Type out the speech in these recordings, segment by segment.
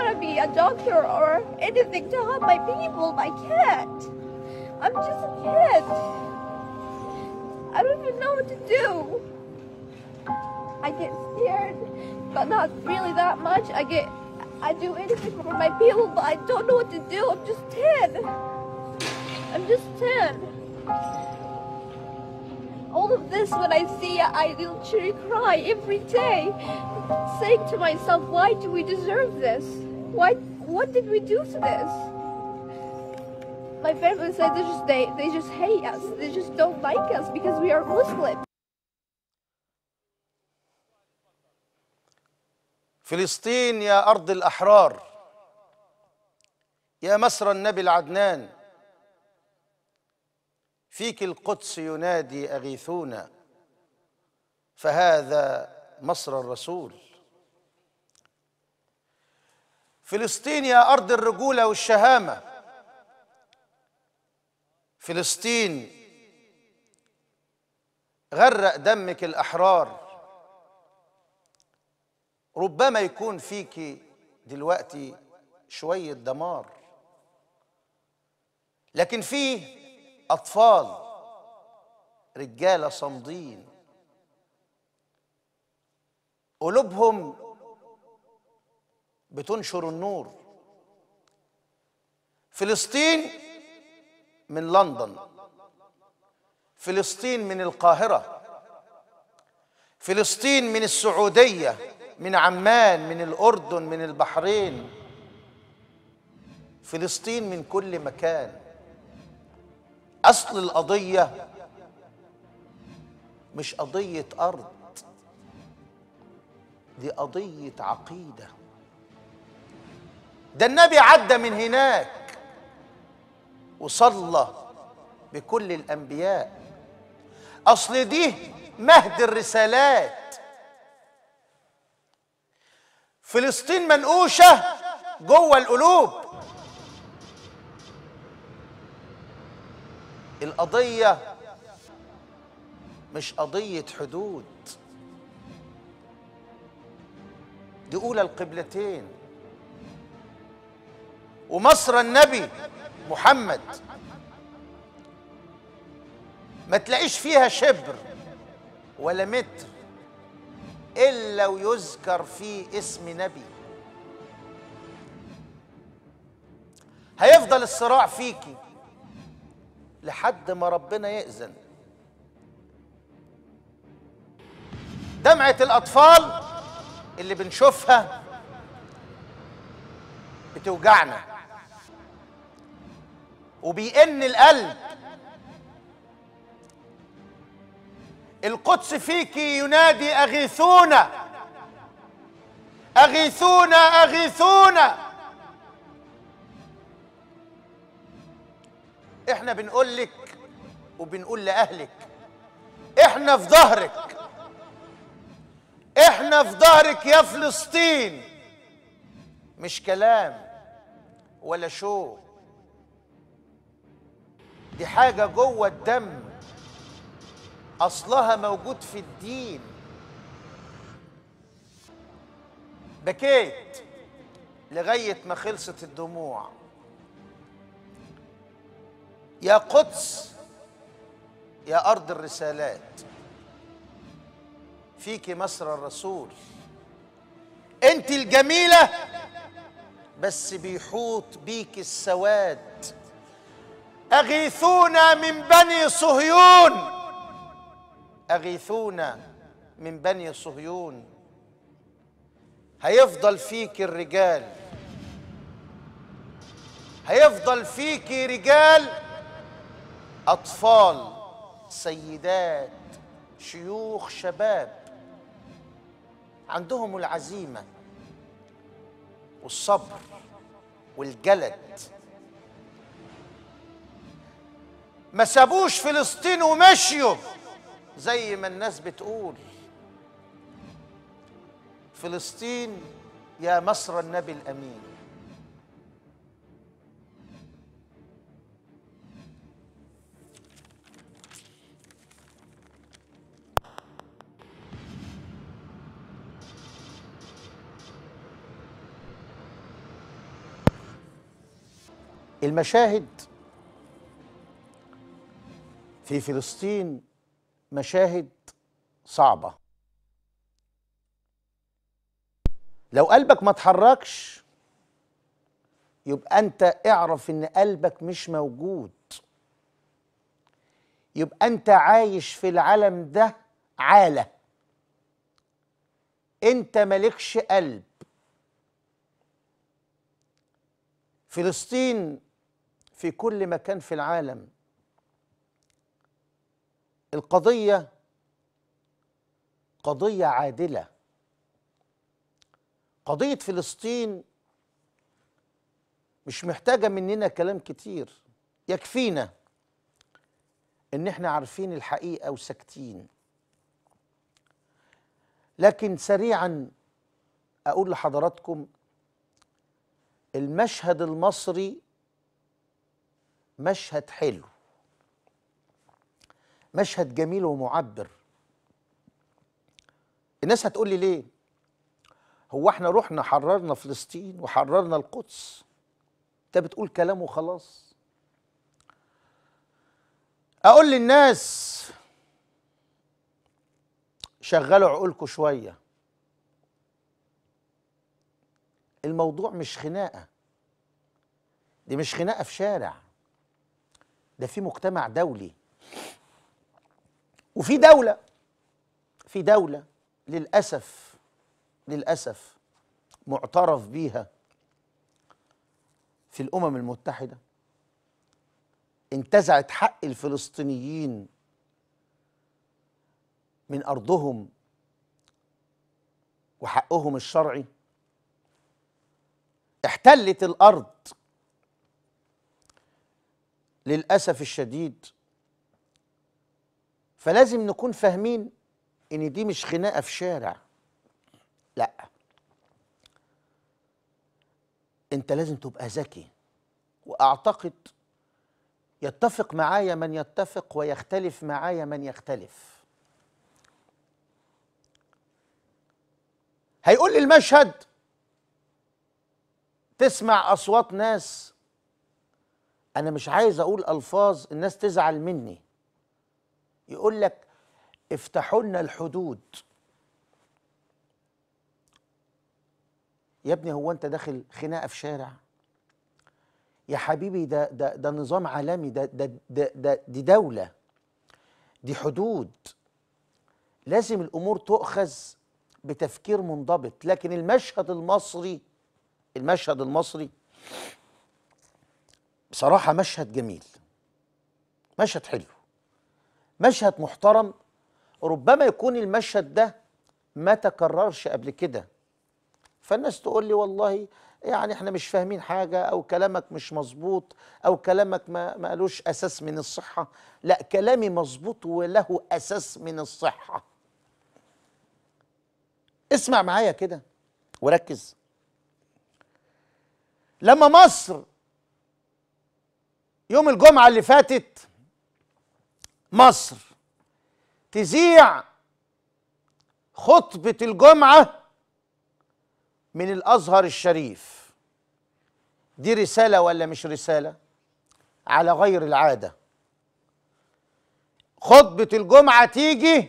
want to be a doctor or anything to help my people. I can't. I'm just a kid. I don't even know what to do. I get scared, but not really that much. I get, I do anything for my people, but I don't know what to do. I'm just 10. I'm just 10. All of this, when I see it, I literally cry every day, saying to myself, why do we deserve this? Why? what did we do to this? My family said they just they, they just hate us. They just don't like us because we are Muslim. فلسطين يا أرض الأحرار يا مسرى النبي العدنان فيك القدس ينادي أغيثونا فهذا مصر الرسول فلسطين يا أرض الرجولة والشهامة فلسطين غرق دمك الأحرار ربما يكون فيك دلوقتي شوية دمار لكن فيه أطفال رجالة صامدين قلوبهم بتنشر النور فلسطين من لندن فلسطين من القاهره فلسطين من السعوديه من عمان من الاردن من البحرين فلسطين من كل مكان اصل القضيه مش قضيه ارض دي قضيه عقيده ده النبي عدى من هناك وصلى بكل الأنبياء أصل دي مهد الرسالات فلسطين منقوشة جوه القلوب القضية مش قضية حدود دي أولى القبلتين ومصر النبي محمد ما تلاقيش فيها شبر ولا متر إلا ويذكر فيه اسم نبي هيفضل الصراع فيكي لحد ما ربنا يأذن دمعة الأطفال اللي بنشوفها بتوجعنا وبيئن القلب القدس فيك ينادي أغيثونا أغيثونا أغيثونا احنا بنقول لك وبنقول لأهلك احنا في ظهرك احنا في ظهرك يا فلسطين مش كلام ولا شوق دي حاجة جوه الدم أصلها موجود في الدين بكيت لغاية ما خلصت الدموع يا قدس يا أرض الرسالات فيك مصر الرسول انت الجميلة بس بيحوط بيك السواد أغيثونا من بني صهيون أغيثونا من بني صهيون هيفضل فيك الرجال هيفضل فيك رجال أطفال سيدات شيوخ شباب عندهم العزيمة والصبر والجلد ما سابوش فلسطين ومشيوا زي ما الناس بتقول فلسطين يا مصر النبي الامين المشاهد في فلسطين مشاهد صعبة لو قلبك ما تحركش يبقى أنت اعرف إن قلبك مش موجود يبقى أنت عايش في العالم ده عالة أنت مالكش قلب فلسطين في كل مكان في العالم القضية قضية عادلة قضية فلسطين مش محتاجة مننا كلام كتير يكفينا ان احنا عارفين الحقيقة وساكتين لكن سريعا اقول لحضراتكم المشهد المصري مشهد حلو مشهد جميل ومعبر الناس هتقول لي ليه هو احنا رحنا حررنا فلسطين وحررنا القدس انت بتقول كلام وخلاص اقول للناس شغلوا عقولكم شويه الموضوع مش خناقه دي مش خناقه في شارع ده في مجتمع دولي وفي دولة في دولة للأسف للأسف معترف بيها في الأمم المتحدة انتزعت حق الفلسطينيين من أرضهم وحقهم الشرعي احتلت الأرض للأسف الشديد فلازم نكون فاهمين ان دي مش خناقه في شارع لا انت لازم تبقى ذكي واعتقد يتفق معايا من يتفق ويختلف معايا من يختلف هيقول لي المشهد تسمع اصوات ناس انا مش عايز اقول الفاظ الناس تزعل مني يقول لك افتحوا لنا الحدود يا ابني هو انت داخل خناقه في شارع يا حبيبي ده ده ده نظام عالمي ده ده ده, ده دي دوله دي حدود لازم الامور تؤخذ بتفكير منضبط لكن المشهد المصري المشهد المصري بصراحه مشهد جميل مشهد حلو مشهد محترم ربما يكون المشهد ده ما تكررش قبل كده فالناس تقول لي والله يعني احنا مش فاهمين حاجة أو كلامك مش مظبوط أو كلامك ما, ما قالوش أساس من الصحة لا كلامي مظبوط وله أساس من الصحة اسمع معايا كده وركز لما مصر يوم الجمعة اللي فاتت مصر تذيع خطبة الجمعة من الأزهر الشريف دي رسالة ولا مش رسالة على غير العادة خطبة الجمعة تيجي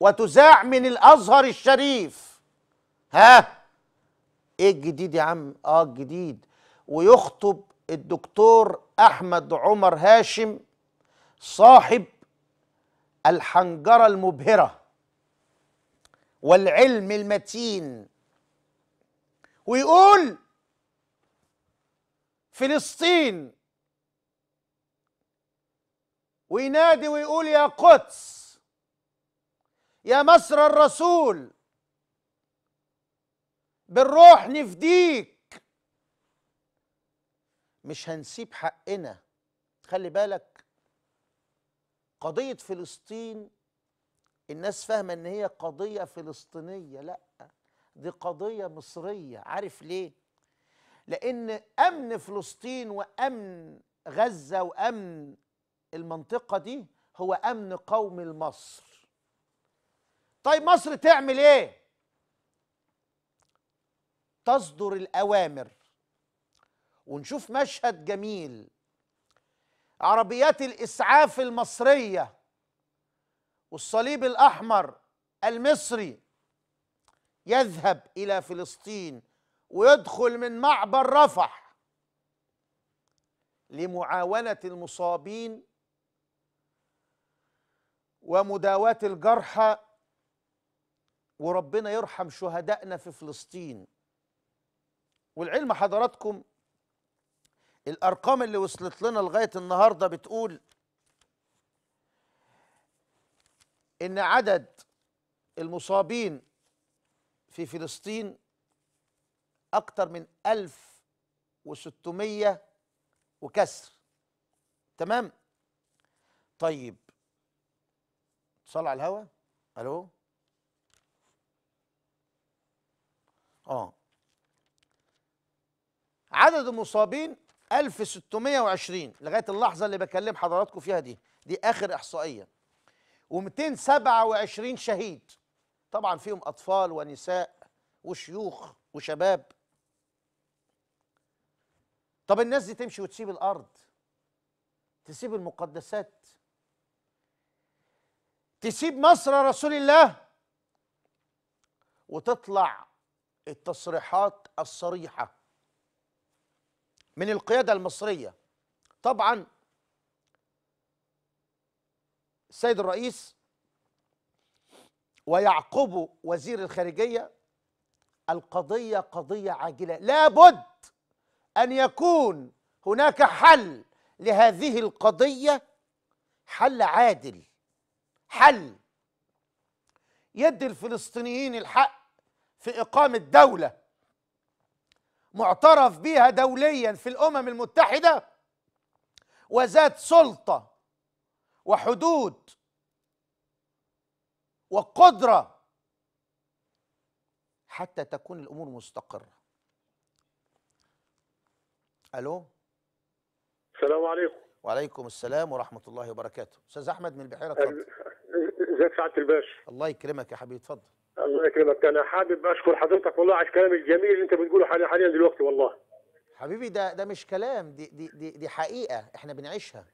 وتذاع من الأزهر الشريف ها ايه الجديد يا عم اه الجديد ويخطب الدكتور احمد عمر هاشم صاحب الحنجرة المبهرة والعلم المتين ويقول فلسطين وينادي ويقول يا قدس يا مصر الرسول بالروح نفديك مش هنسيب حقنا خلي بالك قضية فلسطين الناس فاهمة ان هي قضية فلسطينية لا دي قضية مصرية عارف ليه لان امن فلسطين وامن غزة وامن المنطقة دي هو امن قومي لمصر طيب مصر تعمل ايه تصدر الاوامر ونشوف مشهد جميل عربيات الاسعاف المصريه والصليب الاحمر المصري يذهب الى فلسطين ويدخل من معبر رفح لمعاونه المصابين ومداواه الجرحى وربنا يرحم شهدائنا في فلسطين والعلم حضراتكم الارقام اللي وصلت لنا لغايه النهارده بتقول ان عدد المصابين في فلسطين اكتر من 1600 وكسر تمام طيب اتصل على الهوا الو اه عدد المصابين 1620 لغايه اللحظه اللي بكلم حضراتكم فيها دي دي اخر احصائيه و227 شهيد طبعا فيهم اطفال ونساء وشيوخ وشباب طب الناس دي تمشي وتسيب الارض تسيب المقدسات تسيب مصر رسول الله وتطلع التصريحات الصريحه من القيادة المصرية طبعا السيد الرئيس ويعقب وزير الخارجية القضية قضية عاجلة لابد أن يكون هناك حل لهذه القضية حل عادل حل يدي الفلسطينيين الحق في إقامة دولة معترف بها دوليا في الامم المتحده وذات سلطه وحدود وقدره حتى تكون الامور مستقره الو السلام عليكم وعليكم السلام ورحمه الله وبركاته استاذ احمد من البحيره ازيك سعاده الباشا الله يكرمك يا حبيبي اتفضل الله يكرمك انا حابب اشكر حضرتك والله على الكلام الجميل اللي انت بتقوله حاليا دلوقتي والله حبيبي ده ده مش كلام دي دي دي, دي حقيقه احنا بنعيشها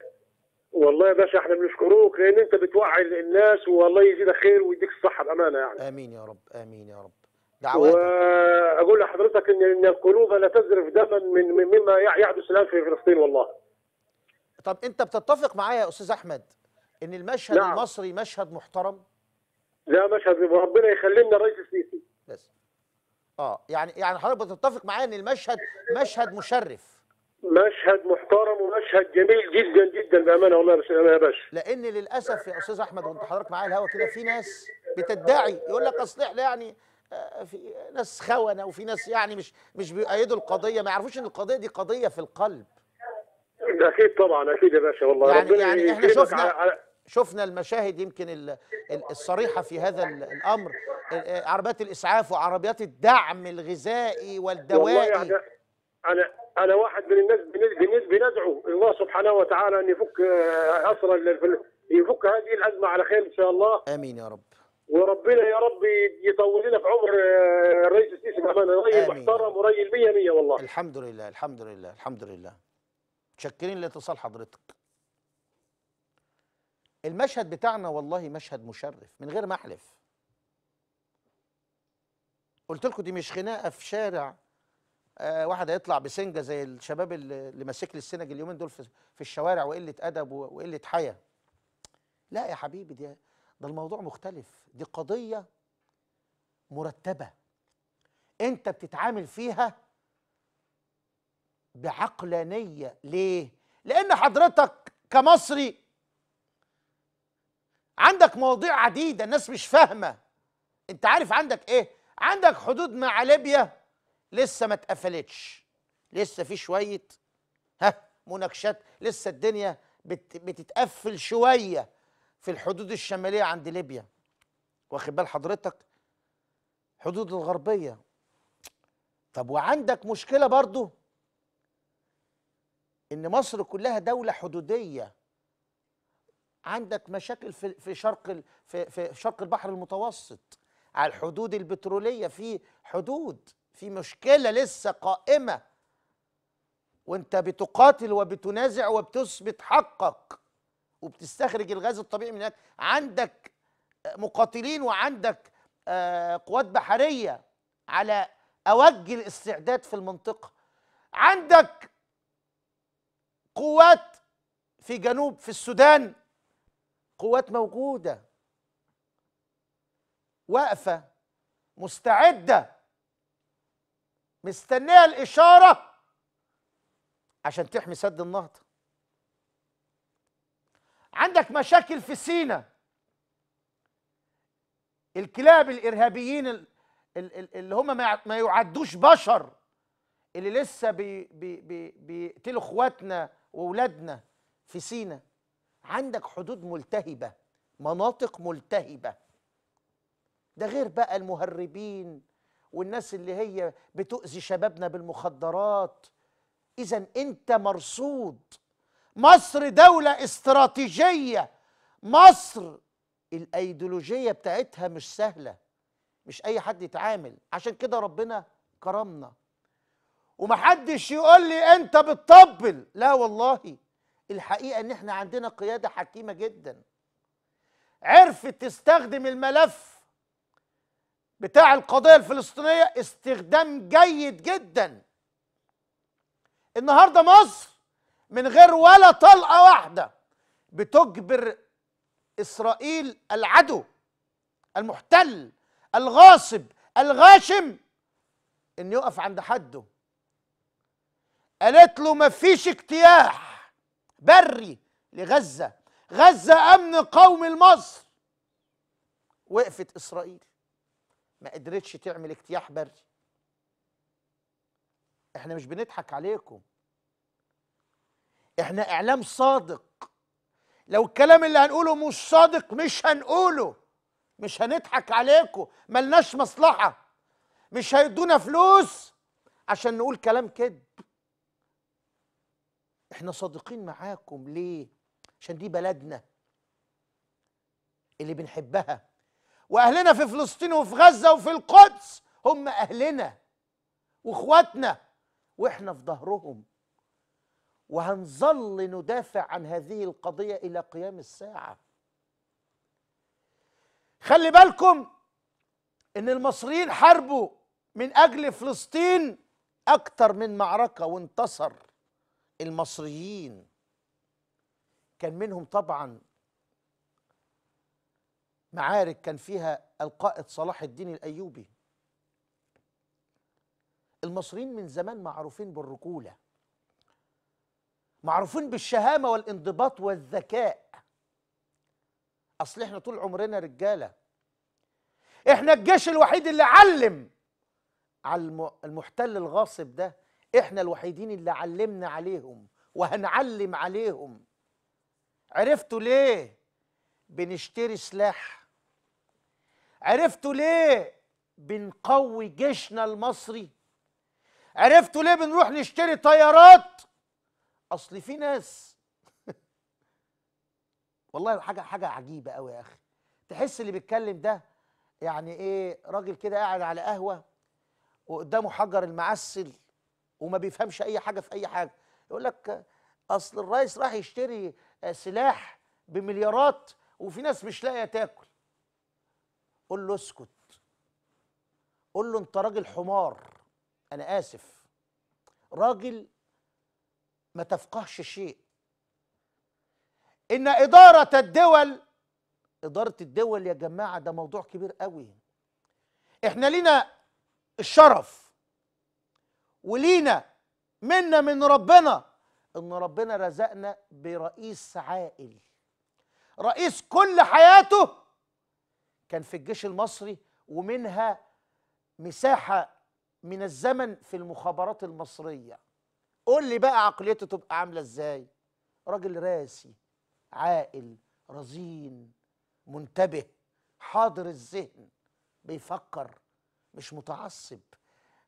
والله يا باشا احنا بنشكروك لان انت بتوعي الناس والله يزيدك خير ويديك الصحه بامانه يعني امين يا رب امين يا رب دعواتك واقول لحضرتك ان ان القلوب لا تزرف دما من مما يحدث الان في فلسطين والله طب انت بتتفق معايا يا استاذ احمد ان المشهد نعم. المصري مشهد محترم ده مشهد وربنا يخلي لنا الرئيس السيسي بس اه يعني يعني حضرتك بتتفق معايا ان المشهد مشهد مشرف مشهد محترم ومشهد جميل جدا جدا بامانه والله يا باشا لان للاسف يا استاذ احمد وانت حضرتك معايا الهوا كده في ناس بتدعي يقول لك اصل احنا يعني آه، في ناس خونه وفي ناس يعني مش مش بيؤيدوا القضيه ما يعرفوش ان القضيه دي قضيه في القلب اكيد طبعا اكيد يا باشا والله يعني ربنا يعني احنا شفنا على... شفنا المشاهد يمكن الصريحه في هذا الامر عربيات الاسعاف وعربيات الدعم الغذائي والدوائي يعني انا انا واحد من الناس بندعو الله سبحانه وتعالى ان يفك آه، أسرى يفك هذه الازمه على خير ان شاء الله امين يا رب وربنا يا رب يطول لنا في عمر آه، الرئيس السيسي كمان رجل محترم ورجل 100 100 والله الحمد لله الحمد لله الحمد لله متشكرين لاتصال حضرتك المشهد بتاعنا والله مشهد مشرف من غير ما احلف قلت لكم دي مش خناقه في شارع آه واحد هيطلع بسنجه زي الشباب اللي ماسك لي السنج اليومين دول في, في الشوارع وقله ادب وقله حيا لا يا حبيبي دي ده الموضوع مختلف دي قضيه مرتبه انت بتتعامل فيها بعقلانيه ليه لان حضرتك كمصري عندك مواضيع عديده الناس مش فاهمه انت عارف عندك ايه عندك حدود مع ليبيا لسه ما اتقفلتش لسه في شويه ها مناقشات لسه الدنيا بت بتتقفل شويه في الحدود الشماليه عند ليبيا واخد بال حضرتك حدود الغربيه طب وعندك مشكله برضو ان مصر كلها دوله حدوديه عندك مشاكل في في شرق في, في شرق البحر المتوسط على الحدود البتروليه في حدود في مشكله لسه قائمه وانت بتقاتل وبتنازع وبتثبت حقك وبتستخرج الغاز الطبيعي من هناك عندك مقاتلين وعندك آه، قوات بحريه على اوج الاستعداد في المنطقه عندك قوات في جنوب في السودان قوات موجوده واقفه مستعده مستنيه الاشاره عشان تحمي سد النهضه عندك مشاكل في سينا الكلاب الارهابيين اللي هم ما يعدوش بشر اللي لسه بيقتلوا بي بي اخواتنا واولادنا في سينا عندك حدود ملتهبه مناطق ملتهبه ده غير بقى المهربين والناس اللي هي بتؤذي شبابنا بالمخدرات اذا انت مرصود مصر دوله استراتيجيه مصر الايديولوجيه بتاعتها مش سهله مش اي حد يتعامل عشان كده ربنا كرمنا ومحدش يقول لي انت بتطبل لا والله الحقيقه ان احنا عندنا قياده حكيمه جدا عرفت تستخدم الملف بتاع القضيه الفلسطينيه استخدام جيد جدا النهارده مصر من غير ولا طلقه واحده بتجبر اسرائيل العدو المحتل الغاصب الغاشم ان يقف عند حده قالت له مفيش اجتياح بري لغزة غزة أمن قومي لمصر وقفت إسرائيل ما قدرتش تعمل اجتياح بري احنا مش بنضحك عليكم احنا اعلام صادق لو الكلام اللي هنقوله مش صادق مش هنقوله مش هنضحك عليكم ملناش مصلحه مش هيدونا فلوس عشان نقول كلام كذب احنا صادقين معاكم ليه عشان دي بلدنا اللي بنحبها واهلنا في فلسطين وفي غزه وفي القدس هم اهلنا واخواتنا واحنا في ظهرهم وهنظل ندافع عن هذه القضيه الى قيام الساعه خلي بالكم ان المصريين حاربوا من اجل فلسطين اكتر من معركه وانتصر المصريين كان منهم طبعا معارك كان فيها القائد صلاح الدين الايوبي المصريين من زمان معروفين بالرجوله معروفين بالشهامه والانضباط والذكاء اصل احنا طول عمرنا رجاله احنا الجيش الوحيد اللي علم على المحتل الغاصب ده احنا الوحيدين اللي علمنا عليهم وهنعلم عليهم عرفتوا ليه بنشتري سلاح عرفتوا ليه بنقوي جيشنا المصري عرفتوا ليه بنروح نشتري طيارات اصل في ناس والله حاجه حاجه عجيبه قوي يا اخي تحس اللي بيتكلم ده يعني ايه راجل كده قاعد على قهوه وقدامه حجر المعسل وما بيفهمش اي حاجه في اي حاجه يقول لك اصل الرئيس راح يشتري سلاح بمليارات وفي ناس مش لاقيه تاكل قول له اسكت قول له انت راجل حمار انا اسف راجل ما تفقهش شيء ان اداره الدول اداره الدول يا جماعه ده موضوع كبير قوي احنا لينا الشرف ولينا منا من ربنا ان ربنا رزقنا برئيس عاقل رئيس كل حياته كان في الجيش المصري ومنها مساحه من الزمن في المخابرات المصريه قول لي بقى عقليته تبقى عامله ازاي راجل راسي عاقل رزين منتبه حاضر الذهن بيفكر مش متعصب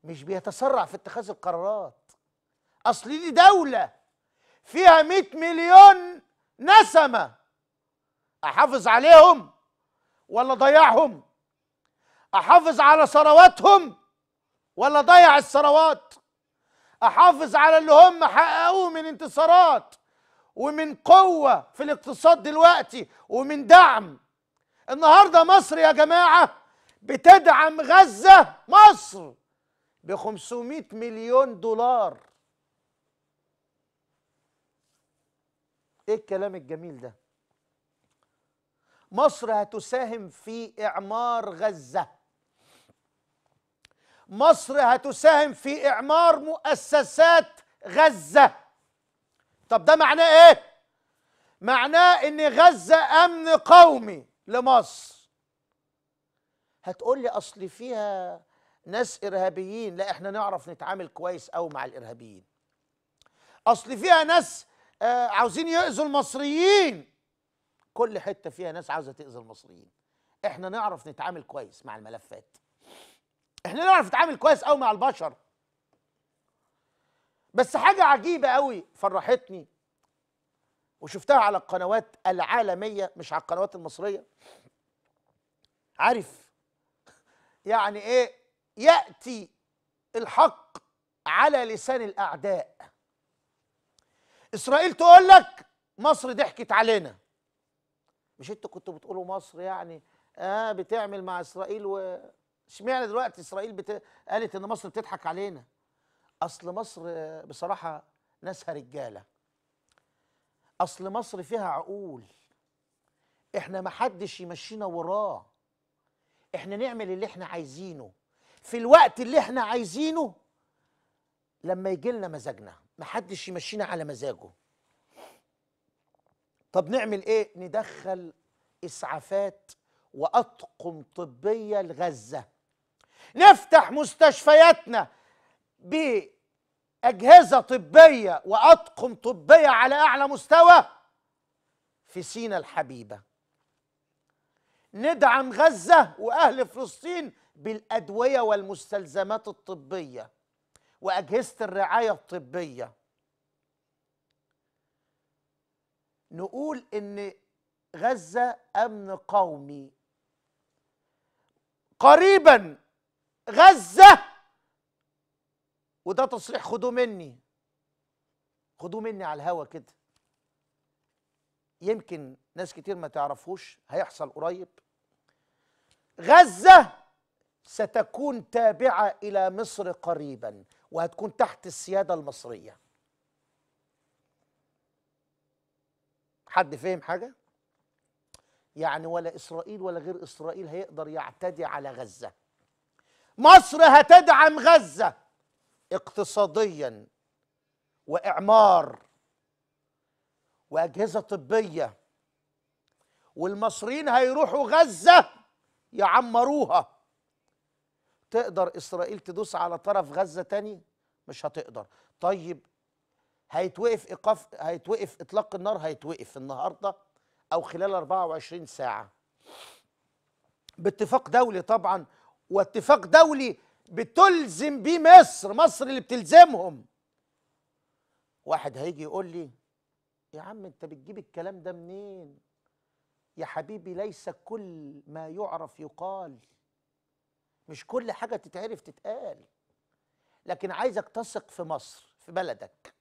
مش بيتسرع في اتخاذ القرارات اصل دي دوله فيها 100 مليون نسمه احافظ عليهم ولا ضيعهم احافظ على ثرواتهم ولا ضيع الثروات احافظ على اللي هم حققوه من انتصارات ومن قوه في الاقتصاد دلوقتي ومن دعم النهارده مصر يا جماعه بتدعم غزه مصر ب 500 مليون دولار ايه الكلام الجميل ده مصر هتساهم في اعمار غزه مصر هتساهم في اعمار مؤسسات غزه طب ده معناه ايه معناه ان غزه امن قومي لمصر هتقول لي اصل فيها ناس ارهابيين لا احنا نعرف نتعامل كويس قوي مع الارهابيين اصل فيها ناس آه عاوزين يؤذوا المصريين كل حته فيها ناس عاوزه تاذي المصريين احنا نعرف نتعامل كويس مع الملفات احنا نعرف نتعامل كويس قوي مع البشر بس حاجه عجيبه قوي فرحتني وشفتها على القنوات العالميه مش على القنوات المصريه عارف يعني ايه ياتي الحق على لسان الاعداء اسرائيل تقول لك مصر ضحكت علينا مش انتوا كنتوا بتقولوا مصر يعني اه بتعمل مع اسرائيل و اشمعنى دلوقتي اسرائيل بت... قالت ان مصر بتضحك علينا اصل مصر بصراحه ناسها رجاله اصل مصر فيها عقول احنا ما حدش يمشينا وراه احنا نعمل اللي احنا عايزينه في الوقت اللي احنا عايزينه لما يجي لنا مزاجنا محدش يمشينا على مزاجه طب نعمل ايه ندخل اسعافات واطقم طبيه لغزه نفتح مستشفياتنا باجهزه طبيه واطقم طبيه على اعلى مستوى في سينا الحبيبه ندعم غزه واهل فلسطين بالادويه والمستلزمات الطبيه واجهزه الرعايه الطبيه نقول ان غزه امن قومي قريبا غزه وده تصريح خدوه مني خدوه مني على الهوا كده يمكن ناس كتير ما تعرفوش هيحصل قريب غزه ستكون تابعة إلى مصر قريبا وهتكون تحت السيادة المصرية حد فهم حاجة؟ يعني ولا إسرائيل ولا غير إسرائيل هيقدر يعتدي على غزة مصر هتدعم غزة اقتصاديا وإعمار وأجهزة طبية والمصريين هيروحوا غزة يعمروها تقدر إسرائيل تدوس على طرف غزة تاني مش هتقدر طيب هيتوقف إيقاف هيتوقف إطلاق النار هيتوقف النهاردة أو خلال 24 ساعة باتفاق دولي طبعا واتفاق دولي بتلزم بيه مصر مصر اللي بتلزمهم واحد هيجي يقول لي يا عم انت بتجيب الكلام ده منين يا حبيبي ليس كل ما يعرف يقال مش كل حاجه تتعرف تتقال لكن عايزك تثق في مصر في بلدك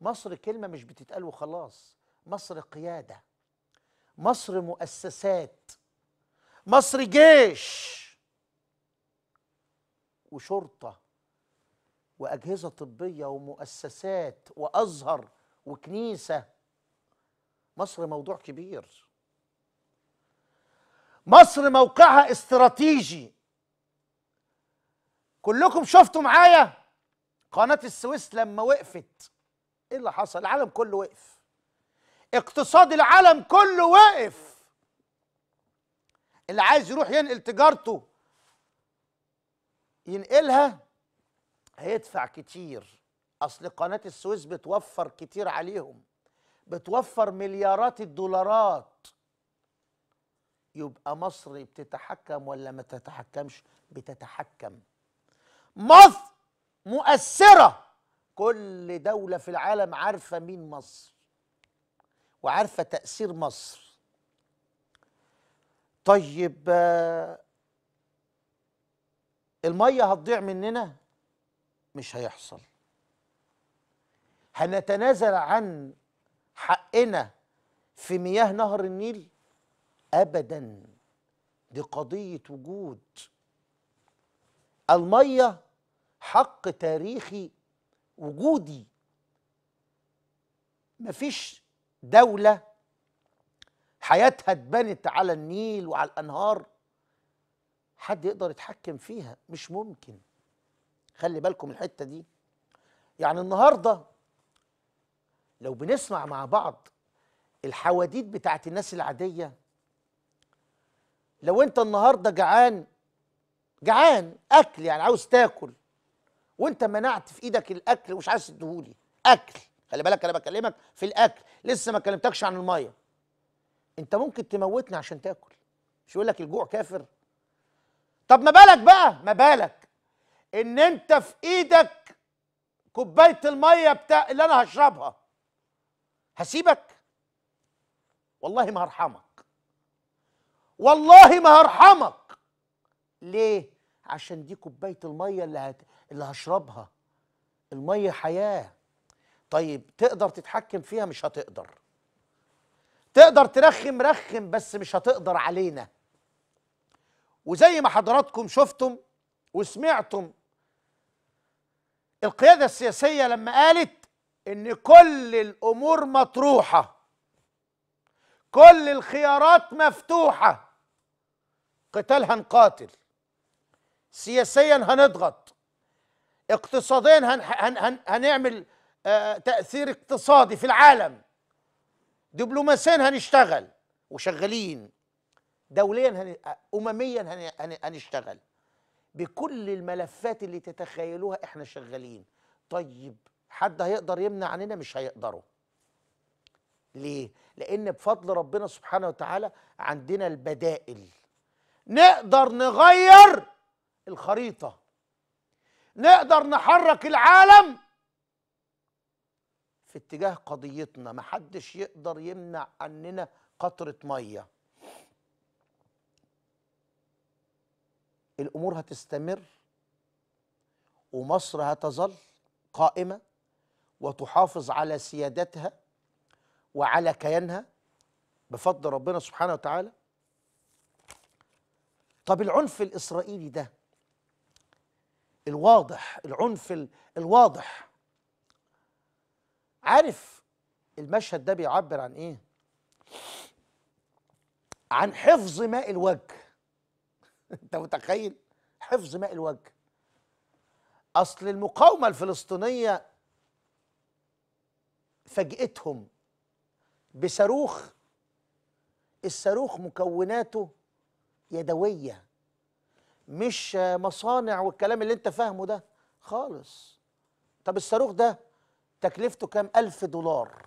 مصر كلمه مش بتتقال وخلاص مصر قياده مصر مؤسسات مصر جيش وشرطه واجهزه طبيه ومؤسسات وازهر وكنيسه مصر موضوع كبير مصر موقعها استراتيجي كلكم شفتوا معايا قناه السويس لما وقفت ايه اللي حصل العالم كله وقف اقتصاد العالم كله وقف اللي عايز يروح ينقل تجارته ينقلها هيدفع كتير اصل قناه السويس بتوفر كتير عليهم بتوفر مليارات الدولارات يبقى مصر بتتحكم ولا ما تتحكمش بتتحكم مصر مؤثرة كل دولة في العالم عارفة مين مصر وعارفة تأثير مصر طيب آه، المية هتضيع مننا مش هيحصل هنتنازل عن حقنا في مياه نهر النيل ابدا دي قضيه وجود الميه حق تاريخي وجودي مفيش دولة حياتها اتبنت على النيل وعلى الأنهار حد يقدر يتحكم فيها مش ممكن خلي بالكم الحتة دي يعني النهاردة لو بنسمع مع بعض الحواديت بتاعت الناس العادية لو انت النهاردة جعان جعان أكل يعني عاوز تاكل وانت منعت في ايدك الاكل ومش عايز تديهولي اكل خلي بالك انا بكلمك في الاكل لسه ما كلمتكش عن الميه انت ممكن تموتني عشان تاكل مش يقول لك الجوع كافر طب ما بالك بقى ما بالك ان انت في ايدك كوبايه الميه بتاع اللي انا هشربها هسيبك والله ما هرحمك والله ما هرحمك ليه عشان دي كوبايه الميه اللي هت... اللي هشربها المية حياة طيب تقدر تتحكم فيها مش هتقدر تقدر ترخم رخم بس مش هتقدر علينا وزي ما حضراتكم شفتم وسمعتم القيادة السياسية لما قالت ان كل الامور مطروحة كل الخيارات مفتوحة قتال هنقاتل سياسيا هنضغط اقتصاديا هن هن هن هنعمل آه، تأثير اقتصادي في العالم دبلوماسيا هنشتغل وشغالين دوليا هن... أمميا هن... هن... هنشتغل بكل الملفات اللي تتخيلوها احنا شغالين طيب حد هيقدر يمنع عننا مش هيقدروا ليه؟ لأن بفضل ربنا سبحانه وتعالى عندنا البدائل نقدر نغير الخريطة نقدر نحرك العالم في اتجاه قضيتنا محدش يقدر يمنع عننا قطرة مية الأمور هتستمر ومصر هتظل قائمة وتحافظ على سيادتها وعلى كيانها بفضل ربنا سبحانه وتعالى طب العنف الإسرائيلي ده الواضح العنف الواضح عارف المشهد ده بيعبر عن ايه عن حفظ ماء الوجه انت متخيل حفظ ماء الوجه اصل المقاومه الفلسطينيه فاجئتهم بصاروخ الصاروخ مكوناته يدويه مش مصانع والكلام اللي انت فاهمه ده خالص طب الصاروخ ده تكلفته كام ألف دولار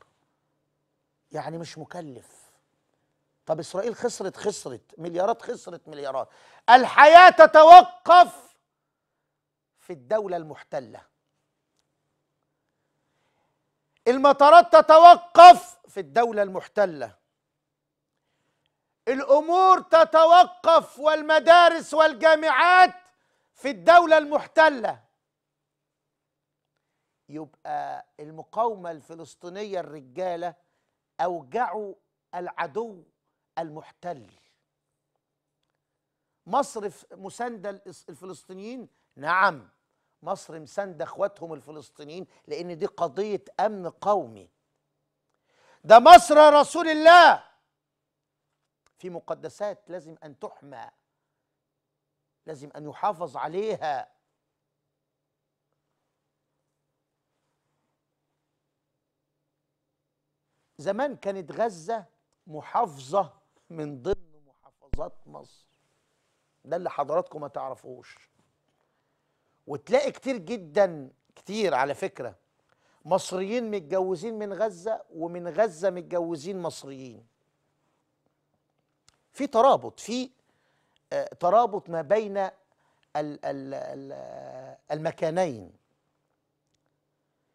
يعني مش مكلف طب إسرائيل خسرت خسرت مليارات خسرت مليارات الحياة تتوقف في الدولة المحتلة المطارات تتوقف في الدولة المحتلة الامور تتوقف والمدارس والجامعات في الدوله المحتله يبقى المقاومه الفلسطينيه الرجاله اوجعوا العدو المحتل مصر مسانده الفلسطينيين نعم مصر مسانده اخواتهم الفلسطينيين لان دي قضيه امن قومي ده مصر رسول الله في مقدسات لازم ان تحمى لازم ان يحافظ عليها زمان كانت غزه محافظه من ضمن محافظات مصر ده اللي حضراتكم ما تعرفوش وتلاقي كتير جدا كتير على فكره مصريين متجوزين من غزه ومن غزه متجوزين مصريين في ترابط في آه، ترابط ما بين المكانين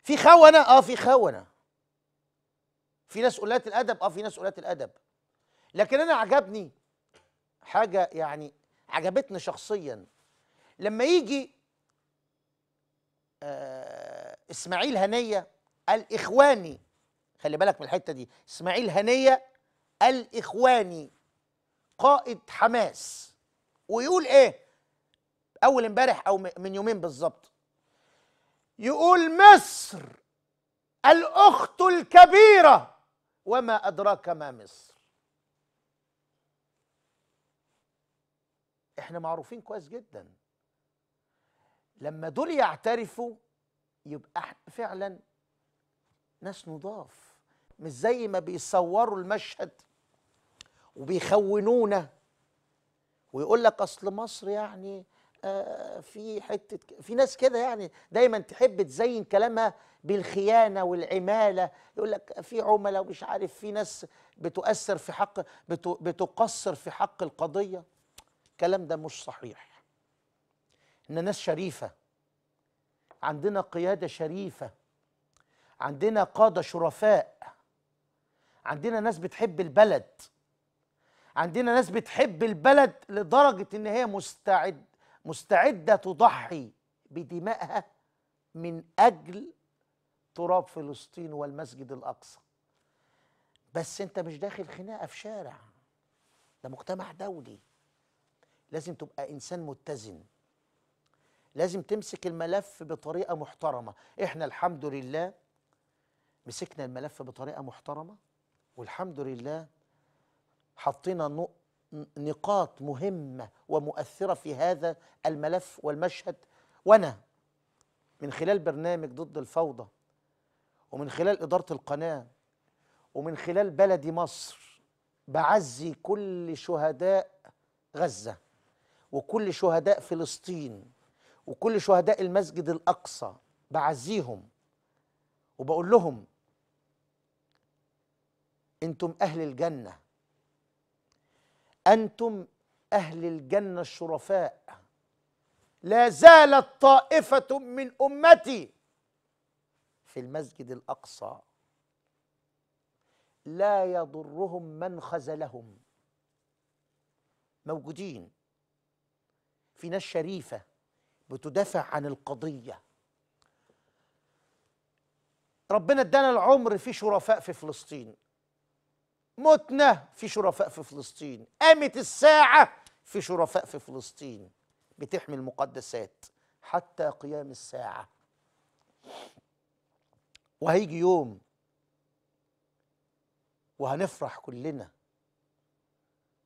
في خونه اه في خونه في ناس قلات الادب اه في ناس قلات الادب لكن انا عجبني حاجه يعني عجبتني شخصيا لما يجي آه اسماعيل هنيه الاخواني خلي بالك من الحته دي اسماعيل هنيه الاخواني قائد حماس ويقول ايه اول امبارح او من يومين بالظبط يقول مصر الاخت الكبيره وما ادراك ما مصر احنا معروفين كويس جدا لما دول يعترفوا يبقى فعلا ناس نضاف مش زي ما بيصوروا المشهد وبيخونونا ويقول لك اصل مصر يعني آه في حته في ناس كده يعني دايما تحب تزين كلامها بالخيانه والعماله يقول لك في عملاء ومش عارف في ناس بتؤثر في حق بتقصر في حق القضيه الكلام ده مش صحيح ان ناس شريفه عندنا قياده شريفه عندنا قاده شرفاء عندنا ناس بتحب البلد عندنا ناس بتحب البلد لدرجة إن هي مستعد مستعدة تضحي بدمائها من أجل تراب فلسطين والمسجد الأقصى بس أنت مش داخل خناقة في شارع ده مجتمع دولي لازم تبقى إنسان متزن لازم تمسك الملف بطريقة محترمة إحنا الحمد لله مسكنا الملف بطريقة محترمة والحمد لله حطينا نقاط مهمة ومؤثرة في هذا الملف والمشهد وأنا من خلال برنامج ضد الفوضى ومن خلال إدارة القناة ومن خلال بلدي مصر بعزي كل شهداء غزة وكل شهداء فلسطين وكل شهداء المسجد الأقصى بعزيهم وبقول لهم انتم أهل الجنة أنتم أهل الجنة الشرفاء لا زالت طائفة من أمتي في المسجد الأقصى لا يضرهم من خزلهم موجودين في ناس شريفة بتدافع عن القضية ربنا ادانا العمر في شرفاء في فلسطين متنا في شرفاء في فلسطين قامت الساعة في شرفاء في فلسطين بتحمي المقدسات حتى قيام الساعة وهيجي يوم وهنفرح كلنا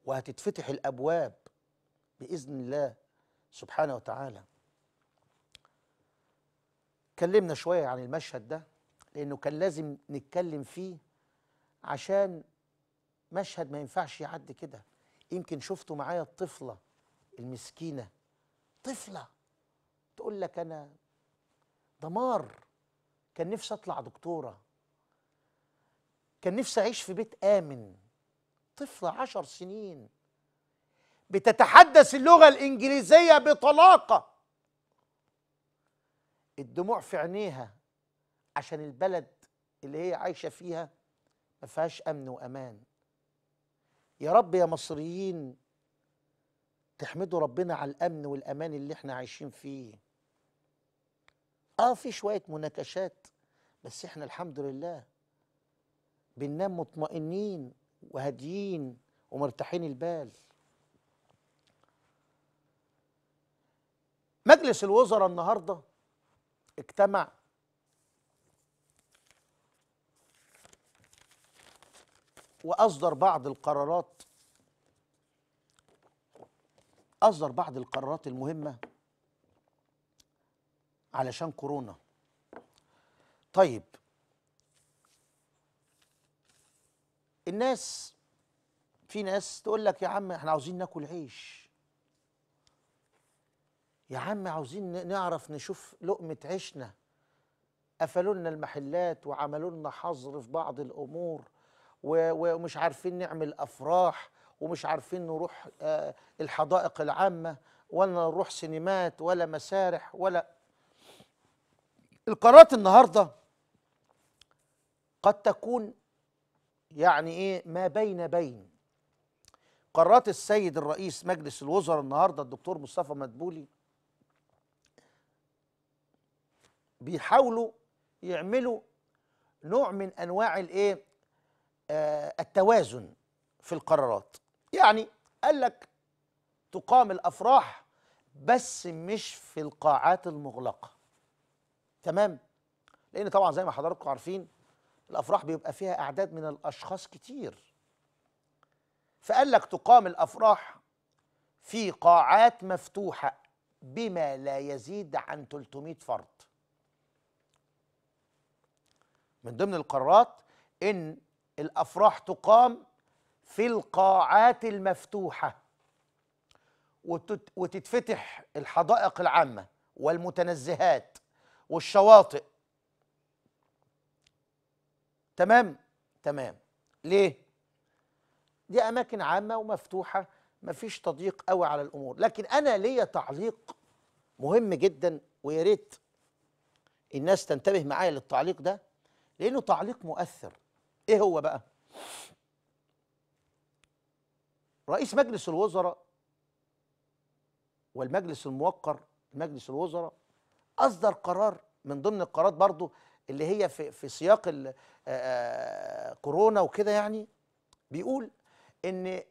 وهتتفتح الأبواب بإذن الله سبحانه وتعالى كلمنا شوية عن المشهد ده لأنه كان لازم نتكلم فيه عشان مشهد ما ينفعش يعدي كده يمكن شفتوا معايا الطفلة المسكينة طفلة تقول لك أنا دمار كان نفسي أطلع دكتورة كان نفسي أعيش في بيت آمن طفلة عشر سنين بتتحدث اللغة الإنجليزية بطلاقة الدموع في عينيها عشان البلد اللي هي عايشة فيها ما فيهاش أمن وأمان يا رب يا مصريين تحمدوا ربنا على الامن والامان اللي احنا عايشين فيه اه في شويه مناكشات بس احنا الحمد لله بننام مطمئنين وهاديين ومرتاحين البال مجلس الوزراء النهارده اجتمع واصدر بعض القرارات اصدر بعض القرارات المهمه علشان كورونا طيب الناس في ناس تقول لك يا عم احنا عاوزين ناكل عيش يا عم عاوزين نعرف نشوف لقمه عيشنا قفلوا لنا المحلات وعملوا لنا حظر في بعض الامور ومش عارفين نعمل افراح ومش عارفين نروح آه، الحدائق العامه ولا نروح سينمات ولا مسارح ولا القرارات النهارده قد تكون يعني ايه ما بين بين قرارات السيد الرئيس مجلس الوزراء النهارده الدكتور مصطفى مدبولي بيحاولوا يعملوا نوع من انواع الايه آه، التوازن في القرارات يعني قال لك تقام الافراح بس مش في القاعات المغلقه تمام لان طبعا زي ما حضراتكم عارفين الافراح بيبقى فيها اعداد من الاشخاص كتير فقال لك تقام الافراح في قاعات مفتوحه بما لا يزيد عن 300 فرد من ضمن القرارات ان الافراح تقام في القاعات المفتوحه وتتفتح الحدائق العامه والمتنزهات والشواطئ تمام تمام ليه دي اماكن عامه ومفتوحه مفيش تضييق قوي على الامور لكن انا ليا تعليق مهم جدا ويا ريت الناس تنتبه معايا للتعليق ده لانه تعليق مؤثر ايه هو بقى رئيس مجلس الوزراء والمجلس الموقر مجلس الوزراء اصدر قرار من ضمن القرارات برضو اللي هي في في سياق آه، آه، كورونا وكده يعني بيقول ان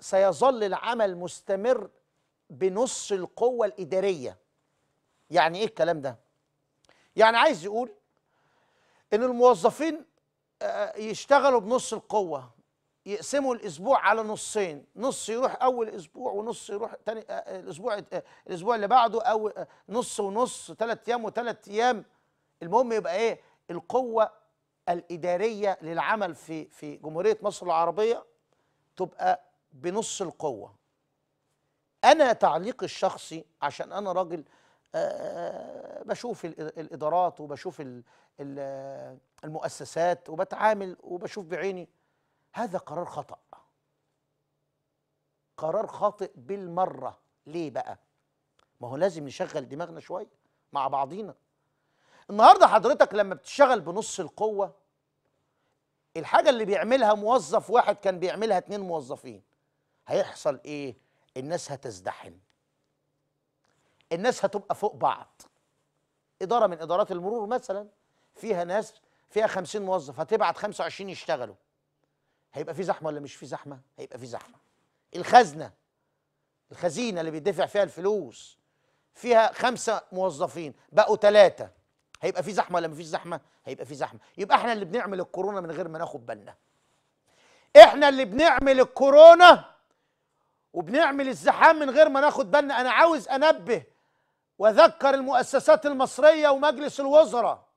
سيظل العمل مستمر بنص القوه الاداريه يعني ايه الكلام ده يعني عايز يقول ان الموظفين يشتغلوا بنص القوه يقسموا الاسبوع على نصين نص يروح اول اسبوع ونص يروح تاني آه، آه، الاسبوع آه، الاسبوع اللي بعده او نص ونص ثلاث ايام وثلاث ايام المهم يبقى ايه القوه الاداريه للعمل في في جمهوريه مصر العربيه تبقى بنص القوه انا تعليقي الشخصي عشان انا راجل آه، آه، بشوف الادارات وبشوف المؤسسات وبتعامل وبشوف بعيني هذا قرار خطأ قرار خاطئ بالمرة ليه بقى ما هو لازم نشغل دماغنا شوية مع بعضينا النهاردة حضرتك لما بتشتغل بنص القوة الحاجة اللي بيعملها موظف واحد كان بيعملها اتنين موظفين هيحصل ايه الناس هتزدحم الناس هتبقى فوق بعض اداره من ادارات المرور مثلا فيها ناس فيها 50 موظف هتبعت 25 يشتغلوا هيبقى في زحمه ولا مش في زحمه هيبقى في زحمه الخزنه الخزينه اللي بيدفع فيها الفلوس فيها خمسه موظفين بقوا ثلاثه هيبقى في زحمه ولا مفيش زحمه هيبقى في زحمه يبقى احنا اللي بنعمل الكورونا من غير ما ناخد بالنا احنا اللي بنعمل الكورونا وبنعمل الزحام من غير ما ناخد بالنا انا عاوز انبه وذكر المؤسسات المصرية ومجلس الوزراء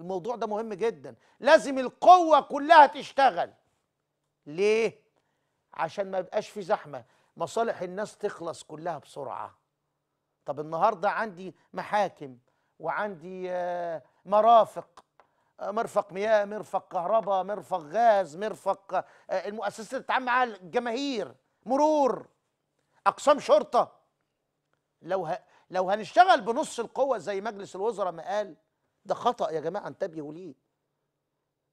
الموضوع ده مهم جدا لازم القوة كلها تشتغل ليه؟ عشان ما يبقاش في زحمة مصالح الناس تخلص كلها بسرعة طب النهاردة عندي محاكم وعندي آه، مرافق آه، مرفق مياه مرفق كهرباء مرفق غاز مرفق آه، المؤسسات اللي بتتعامل معاها الجماهير مرور اقسام شرطه لو ه... لو هنشتغل بنص القوة زي مجلس الوزراء ما قال ده خطأ يا جماعة انتبهوا ليه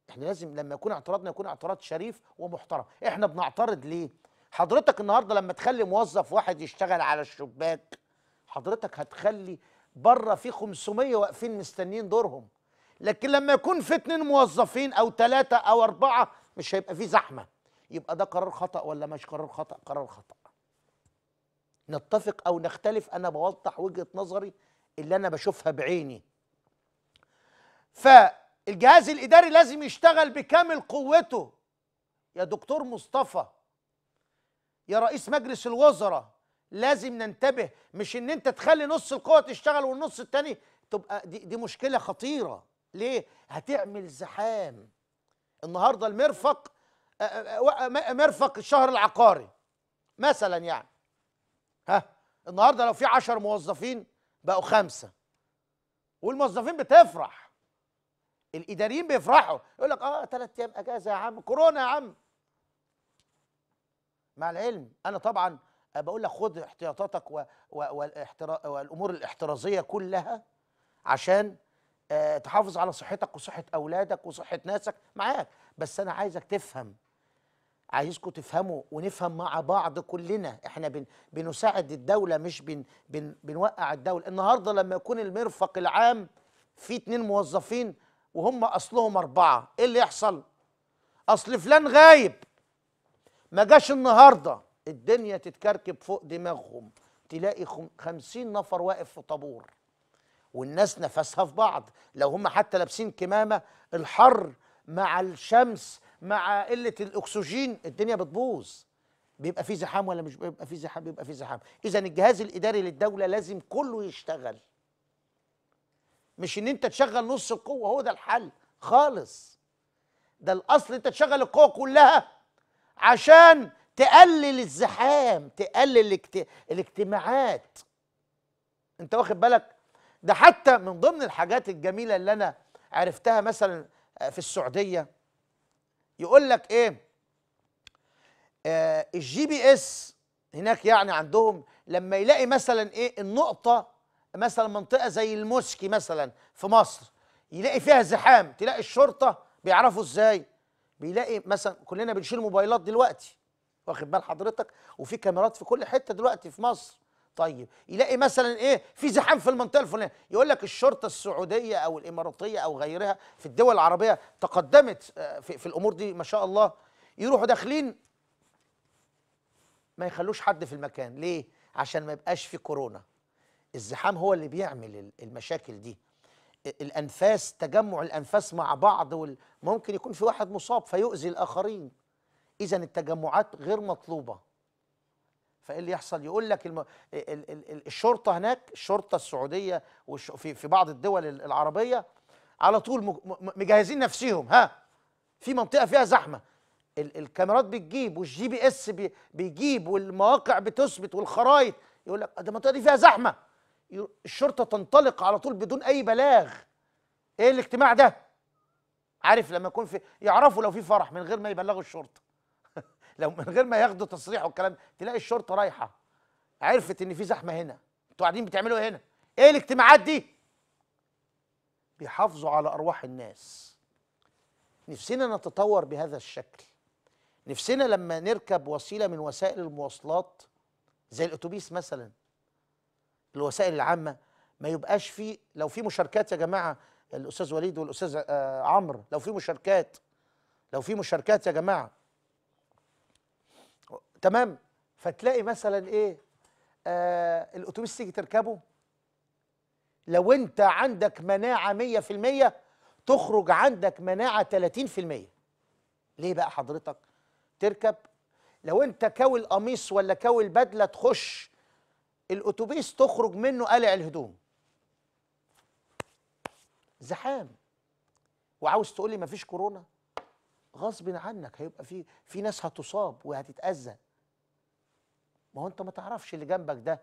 احنا لازم لما يكون اعتراضنا يكون اعتراض شريف ومحترم احنا بنعترض ليه حضرتك النهاردة لما تخلي موظف واحد يشتغل على الشباك حضرتك هتخلي بره في 500 واقفين مستنيين دورهم لكن لما يكون في اتنين موظفين او ثلاثة او اربعة مش هيبقى في زحمة يبقى ده قرار خطأ ولا مش قرار خطأ قرار خطأ نتفق او نختلف انا بوضح وجهه نظري اللي انا بشوفها بعيني فالجهاز الاداري لازم يشتغل بكامل قوته يا دكتور مصطفى يا رئيس مجلس الوزراء لازم ننتبه مش ان انت تخلي نص القوه تشتغل والنص التاني تبقى دي, دي مشكله خطيره ليه هتعمل زحام النهارده المرفق مرفق الشهر العقاري مثلا يعني ها النهارده لو في 10 موظفين بقوا خمسه والموظفين بتفرح الاداريين بيفرحوا يقول لك اه ثلاث ايام اجازه يا عم كورونا يا عم مع العلم انا طبعا بقول لك خد احتياطاتك و... و... والاحترا... والامور الاحترازيه كلها عشان آه، تحافظ على صحتك وصحه اولادك وصحه ناسك معاك بس انا عايزك تفهم عايزكم تفهموا ونفهم مع بعض كلنا احنا بن بنساعد الدوله مش بن بن بنوقع الدوله النهارده لما يكون المرفق العام فيه اتنين موظفين وهم اصلهم اربعه ايه اللي يحصل اصل فلان غايب ما جاش النهارده الدنيا تتكركب فوق دماغهم تلاقي خمسين نفر واقف في طابور والناس نفسها في بعض لو هم حتى لابسين كمامه الحر مع الشمس مع قله الاكسجين الدنيا بتبوظ بيبقى في زحام ولا مش بيبقى في زحام بيبقى في زحام اذا الجهاز الاداري للدوله لازم كله يشتغل مش ان انت تشغل نص القوه هو ده الحل خالص ده الاصل انت تشغل القوه كلها عشان تقلل الزحام تقلل الاجتماعات انت واخد بالك ده حتى من ضمن الحاجات الجميله اللي انا عرفتها مثلا في السعوديه يقول لك ايه آه الجي بي اس هناك يعني عندهم لما يلاقي مثلا ايه النقطه مثلا منطقه زي الموسكي مثلا في مصر يلاقي فيها زحام تلاقي الشرطه بيعرفوا ازاي بيلاقي مثلا كلنا بنشيل موبايلات دلوقتي واخد بال حضرتك وفي كاميرات في كل حته دلوقتي في مصر طيب يلاقي مثلا ايه في زحام في المنطقه الفلانيه يقول لك الشرطه السعوديه او الاماراتيه او غيرها في الدول العربيه تقدمت آه، في, في الامور دي ما شاء الله يروحوا داخلين ما يخلوش حد في المكان ليه عشان ما يبقاش في كورونا الزحام هو اللي بيعمل المشاكل دي آه، الانفاس تجمع الانفاس مع بعض ممكن يكون في واحد مصاب فيؤذي الاخرين اذا التجمعات غير مطلوبه فايه اللي يحصل يقول لك الم... الشرطه هناك الشرطه السعوديه والش... في في بعض الدول العربيه على طول مجهزين نفسهم ها في منطقه فيها زحمه الكاميرات بتجيب والجي بي اس بيجيب والمواقع بتثبت والخرايط يقول لك ده المنطقه دي فيها زحمه الشرطه تنطلق على طول بدون اي بلاغ ايه الاجتماع ده عارف لما يكون في يعرفوا لو في فرح من غير ما يبلغوا الشرطه لو من غير ما ياخدوا تصريح والكلام تلاقي الشرطه رايحه عرفت ان في زحمه هنا انتوا قاعدين بتعملوا ايه هنا ايه الاجتماعات دي بيحافظوا على ارواح الناس نفسنا نتطور بهذا الشكل نفسنا لما نركب وسيله من وسائل المواصلات زي الاتوبيس مثلا الوسائل العامه ما يبقاش في لو في مشاركات يا جماعه الاستاذ وليد والاستاذ آه، عمرو لو في مشاركات لو في مشاركات يا جماعه تمام فتلاقي مثلا ايه آه الاتوبيس تيجي تركبه لو انت عندك مناعه 100% تخرج عندك مناعه 30% ليه بقى حضرتك تركب لو انت كاوي القميص ولا كاوي البدله تخش الاتوبيس تخرج منه قلع الهدوم زحام وعاوز تقول لي مفيش كورونا غصب عنك هيبقى في في ناس هتصاب وهتتاذى ما هو انت ما تعرفش اللي جنبك ده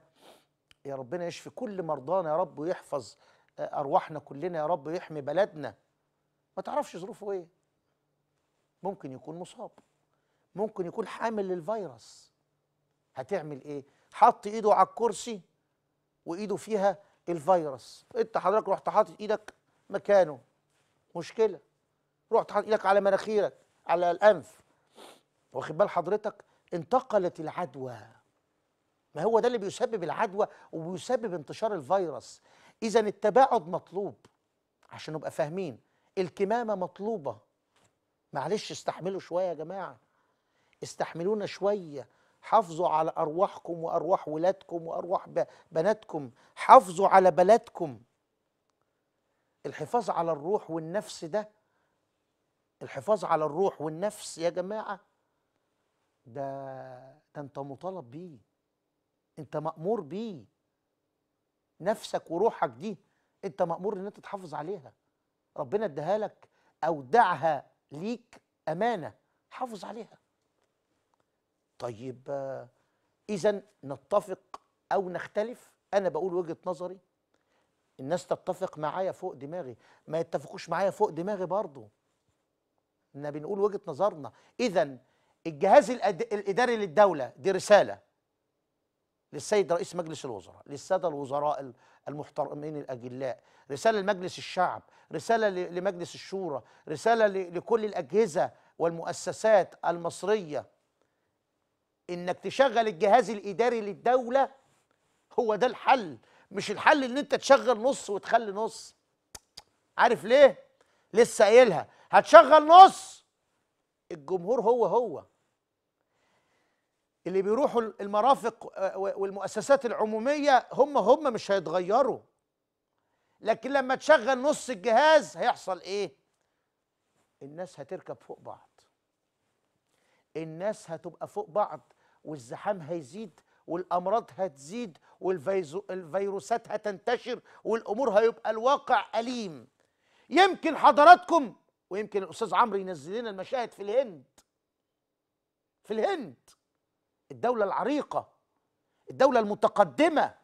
يا ربنا يشفي كل مرضانا يا رب ويحفظ آه، ارواحنا كلنا يا رب ويحمي بلدنا ما تعرفش ظروفه ايه ممكن يكون مصاب ممكن يكون حامل للفيروس هتعمل ايه حط ايده على الكرسي وايده فيها الفيروس انت حضرتك رحت حاطط ايدك مكانه مشكله رحت حاطط ايدك على مناخيرك على الانف واخد بال حضرتك انتقلت العدوى ما هو ده اللي بيسبب العدوى وبيسبب انتشار الفيروس اذا التباعد مطلوب عشان نبقى فاهمين الكمامه مطلوبه معلش استحملوا شويه يا جماعه استحملونا شويه حافظوا على ارواحكم وارواح ولادكم وارواح بناتكم حافظوا على بلدكم الحفاظ على الروح والنفس ده الحفاظ على الروح والنفس يا جماعه ده ده انت مطالب بيه انت مأمور بيه نفسك وروحك دي انت مأمور ان انت تحافظ عليها ربنا اداها لك او دعها ليك امانه حافظ عليها طيب اذا نتفق او نختلف انا بقول وجهه نظري الناس تتفق معايا فوق دماغي ما يتفقوش معايا فوق دماغي برضه احنا بنقول وجهه نظرنا اذا الجهاز الاداري للدوله دي رساله للسيد رئيس مجلس الوزراء للسادة الوزراء المحترمين الأجلاء رسالة لمجلس الشعب رسالة لمجلس الشورى رسالة لكل الأجهزة والمؤسسات المصرية إنك تشغل الجهاز الإداري للدولة هو ده الحل مش الحل إن أنت تشغل نص وتخلي نص عارف ليه؟ لسه قايلها هتشغل نص الجمهور هو هو اللي بيروحوا المرافق آه، والمؤسسات العموميه هم هم مش هيتغيروا لكن لما تشغل نص الجهاز هيحصل ايه الناس هتركب فوق بعض الناس هتبقى فوق بعض والزحام هيزيد والامراض هتزيد والفيروسات هتنتشر والامور هيبقى الواقع اليم يمكن حضراتكم ويمكن الاستاذ عمرو ينزل لنا المشاهد في الهند في الهند الدولة العريقة الدولة المتقدمة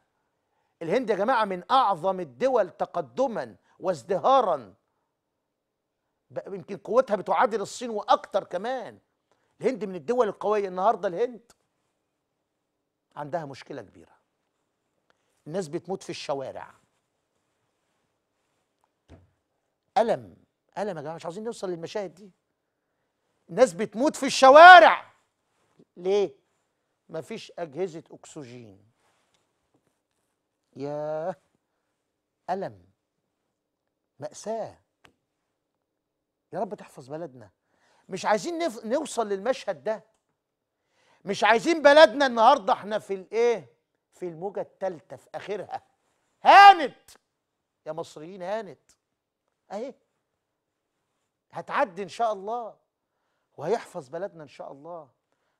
الهند يا جماعة من أعظم الدول تقدما وازدهارا يمكن قوتها بتعادل الصين وأكتر كمان الهند من الدول القوية النهاردة الهند عندها مشكلة كبيرة الناس بتموت في الشوارع ألم ألم يا جماعة مش عاوزين نوصل للمشاهد دي الناس بتموت في الشوارع ليه؟ مفيش أجهزة أكسجين يا ألم مأساة يا رب تحفظ بلدنا مش عايزين نف... نوصل للمشهد ده مش عايزين بلدنا النهارده احنا في الايه في الموجه الثالثه في اخرها هانت يا مصريين هانت اهي هتعدي ان شاء الله وهيحفظ بلدنا ان شاء الله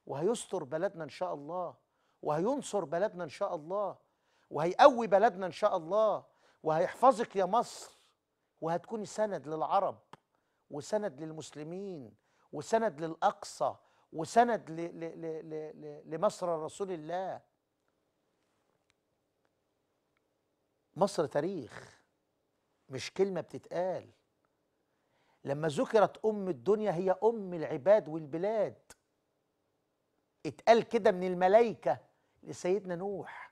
وهيستر بلدنا إن شاء الله وهينصر بلدنا إن شاء الله وهيقوي بلدنا إن شاء الله وهيحفظك يا مصر وهتكوني سند للعرب وسند للمسلمين وسند للأقصى وسند ل ل ل ل لمصر رسول الله مصر تاريخ مش كلمة بتتقال لما ذكرت أم الدنيا هي أم العباد والبلاد اتقال كده من الملائكة لسيدنا نوح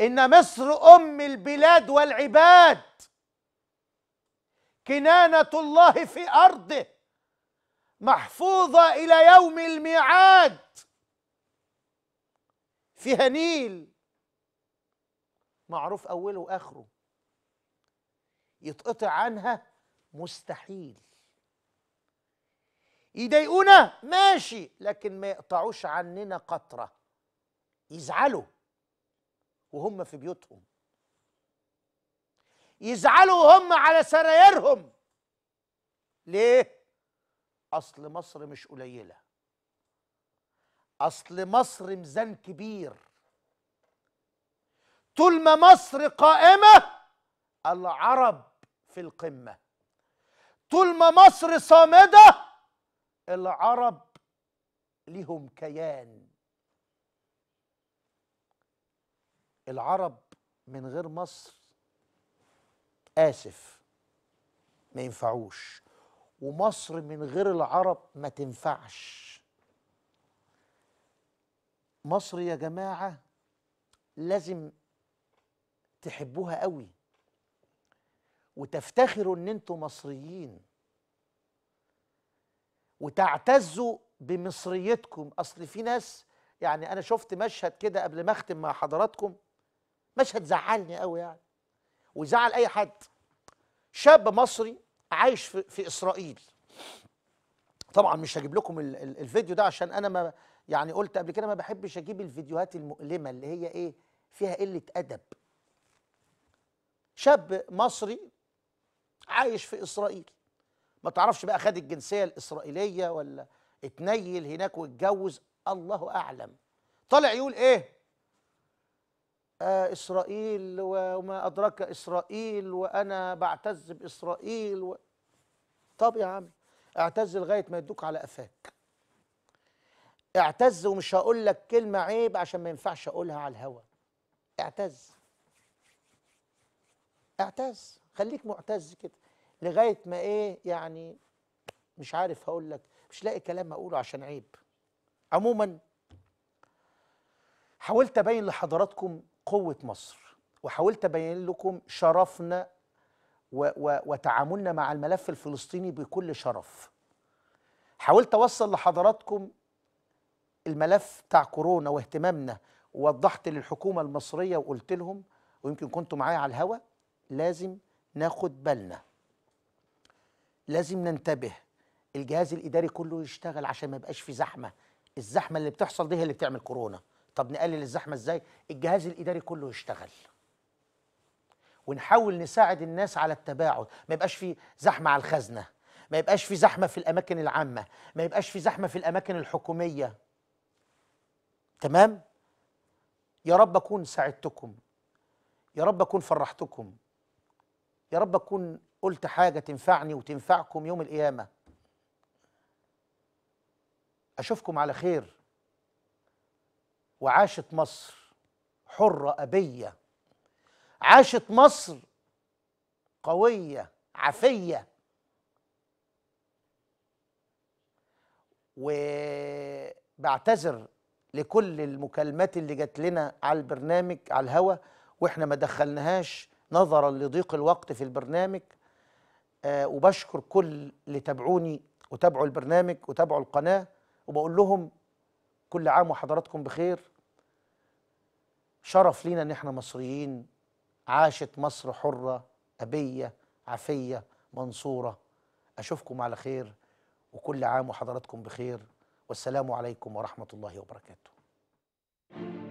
إن مصر أم البلاد والعباد كنانة الله في أرضه محفوظة إلى يوم الميعاد فيها نيل معروف أوله وآخره يتقطع عنها مستحيل يضايقونا ماشي لكن ما يقطعوش عننا قطره يزعلوا وهم في بيوتهم يزعلوا وهم على سرايرهم ليه اصل مصر مش قليله اصل مصر ميزان كبير طول ما مصر قائمه العرب في القمه طول ما مصر صامده العرب لهم كيان العرب من غير مصر آسف ما ينفعوش ومصر من غير العرب ما تنفعش مصر يا جماعة لازم تحبوها قوي وتفتخروا ان انتوا مصريين وتعتزوا بمصريتكم اصل في ناس يعني انا شفت مشهد كده قبل ما اختم مع حضراتكم مشهد زعلني قوي يعني ويزعل اي حد شاب مصري عايش في, في اسرائيل طبعا مش هجيب لكم ال ال الفيديو ده عشان انا ما يعني قلت قبل كده ما بحبش اجيب الفيديوهات المؤلمه اللي هي ايه فيها قله ادب شاب مصري عايش في اسرائيل ما تعرفش بقى خد الجنسيه الاسرائيليه ولا اتنيل هناك واتجوز الله اعلم طالع يقول ايه آه اسرائيل وما ادراك اسرائيل وانا بعتز باسرائيل و... طب يا عم اعتز لغايه ما يدوك على قفاك اعتز ومش هقول لك كلمه عيب عشان ما ينفعش اقولها على الهوى اعتز اعتز خليك معتز كده لغايه ما ايه يعني مش عارف هقول لك مش لاقي كلام اقوله عشان عيب عموما حاولت ابين لحضراتكم قوه مصر وحاولت ابين لكم شرفنا و و وتعاملنا مع الملف الفلسطيني بكل شرف حاولت اوصل لحضراتكم الملف بتاع كورونا واهتمامنا ووضحت للحكومه المصريه وقلت لهم ويمكن كنتوا معايا على الهوا لازم ناخد بالنا لازم ننتبه الجهاز الاداري كله يشتغل عشان ما يبقاش في زحمه الزحمه اللي بتحصل دي هي اللي بتعمل كورونا طب نقلل الزحمه ازاي الجهاز الاداري كله يشتغل ونحاول نساعد الناس على التباعد ما يبقاش في زحمه على الخزنه ما يبقاش في زحمه في الاماكن العامه ما يبقاش في زحمه في الاماكن الحكوميه تمام يا رب اكون ساعدتكم يا رب اكون فرحتكم يا رب اكون قلت حاجة تنفعني وتنفعكم يوم القيامة أشوفكم على خير وعاشت مصر حرة أبية عاشت مصر قوية عفية وبعتذر لكل المكالمات اللي جات لنا على البرنامج على الهوا واحنا ما دخلناهاش نظرا لضيق الوقت في البرنامج آه وبشكر كل اللي تابعوني وتابعوا البرنامج وتابعوا القناه وبقول لهم كل عام وحضراتكم بخير شرف لينا ان احنا مصريين عاشت مصر حره ابيه عفيه منصوره اشوفكم على خير وكل عام وحضراتكم بخير والسلام عليكم ورحمه الله وبركاته